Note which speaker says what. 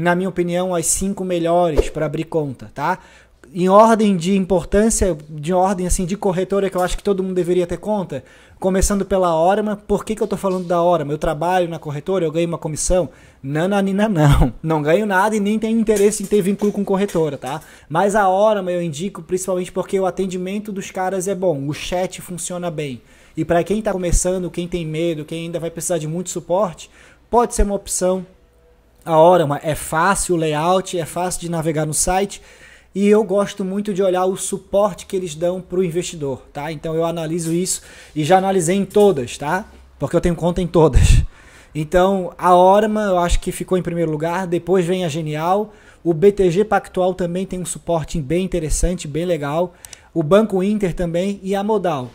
Speaker 1: na minha opinião, as cinco melhores para abrir conta, tá? Em ordem de importância, de ordem assim de corretora que eu acho que todo mundo deveria ter conta, começando pela Orma. Por que, que eu estou falando da Orma? Eu trabalho na corretora, eu ganho uma comissão? Nananina não. Não ganho nada e nem tenho interesse em ter vínculo com corretora, tá? Mas a Orma eu indico principalmente porque o atendimento dos caras é bom, o chat funciona bem. E para quem está começando, quem tem medo, quem ainda vai precisar de muito suporte, pode ser uma opção a Orma É fácil o layout, é fácil de navegar no site e eu gosto muito de olhar o suporte que eles dão para o investidor, tá? Então eu analiso isso e já analisei em todas, tá? Porque eu tenho conta em todas. Então a Orma eu acho que ficou em primeiro lugar, depois vem a Genial, o BTG Pactual também tem um suporte bem interessante, bem legal, o Banco Inter também e a Modal.